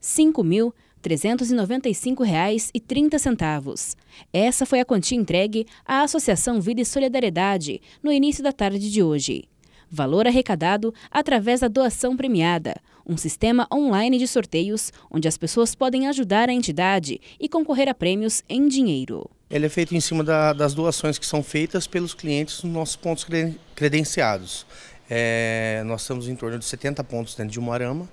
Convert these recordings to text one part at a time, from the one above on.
R$ 5.395,30. Essa foi a quantia entregue à Associação Vida e Solidariedade no início da tarde de hoje. Valor arrecadado através da doação premiada, um sistema online de sorteios onde as pessoas podem ajudar a entidade e concorrer a prêmios em dinheiro. Ele é feito em cima da, das doações que são feitas pelos clientes nos nossos pontos credenciados. É, nós estamos em torno de 70 pontos dentro de arama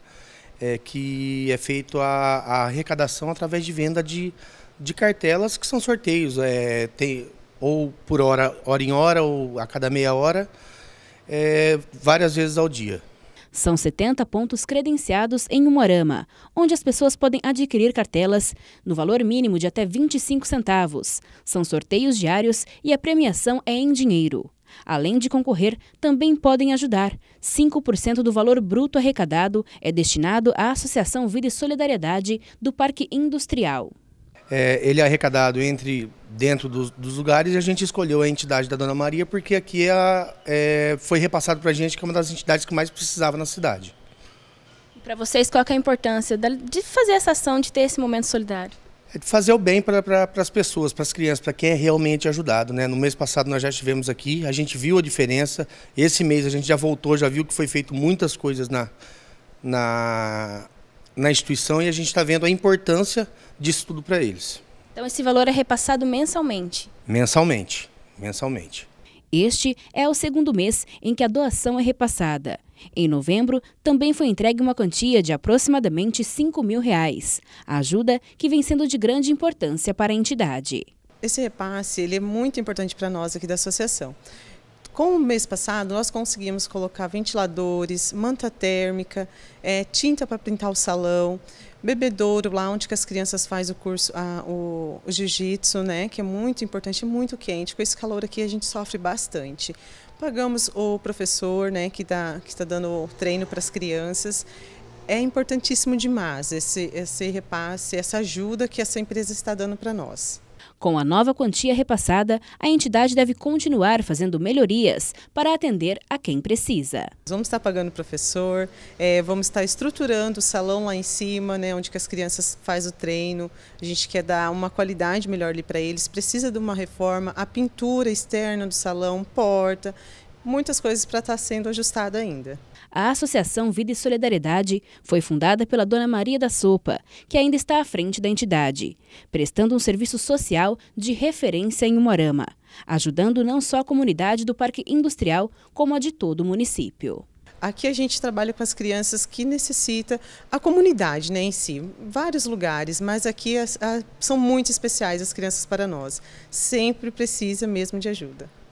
é, que é feito a, a, arrecadação através de venda de, de cartelas, que são sorteios, é, tem, ou por hora, hora em hora, ou a cada meia hora, é, várias vezes ao dia. São 70 pontos credenciados em Umorama, onde as pessoas podem adquirir cartelas no valor mínimo de até 25 centavos. São sorteios diários e a premiação é em dinheiro. Além de concorrer, também podem ajudar. 5% do valor bruto arrecadado é destinado à Associação Vida e Solidariedade do Parque Industrial. É, ele é arrecadado entre dentro dos, dos, lugares e a gente escolheu a entidade da Dona Maria porque aqui é, é, foi repassado para a gente que é uma das entidades que mais precisava na cidade. Para vocês, qual é a importância de fazer essa ação, de ter esse momento solidário? é de fazer o bem para pra, as pessoas, para as crianças, para quem é realmente ajudado. Né? No mês passado nós já estivemos aqui, a gente viu a diferença. Esse mês a gente já voltou, já viu que foi feito muitas coisas na, na, na instituição e a gente está vendo a importância disso tudo para eles. Então esse valor é repassado mensalmente? Mensalmente, mensalmente. Este é o segundo mês em que a doação é repassada. Em novembro, também foi entregue uma quantia de aproximadamente 5 mil reais, a ajuda que vem sendo de grande importância para a entidade. Esse repasse ele é muito importante para nós aqui da associação. Com o mês passado, nós conseguimos colocar ventiladores, manta térmica, é, tinta para pintar o salão, bebedouro lá onde as crianças fazem o curso, a, o, o jiu-jitsu, né, que é muito importante, muito quente. Com esse calor aqui a gente sofre bastante. Pagamos o professor, né, que que está dando treino para as crianças. É importantíssimo demais esse, esse repasse, essa ajuda que essa empresa está dando para nós. Com a nova quantia repassada, a entidade deve continuar fazendo melhorias para atender a quem precisa. Vamos estar pagando professor, é, vamos estar estruturando o salão lá em cima, né, onde que as crianças fazem o treino. A gente quer dar uma qualidade melhor ali para eles. Precisa de uma reforma, a pintura externa do salão, porta muitas coisas para estar tá sendo ajustada ainda. A Associação Vida e Solidariedade foi fundada pela dona Maria da Sopa, que ainda está à frente da entidade, prestando um serviço social de referência em Umorama, ajudando não só a comunidade do Parque Industrial, como a de todo o município. Aqui a gente trabalha com as crianças que necessita a comunidade né, em si, vários lugares, mas aqui as, as, são muito especiais as crianças para nós. Sempre precisa mesmo de ajuda.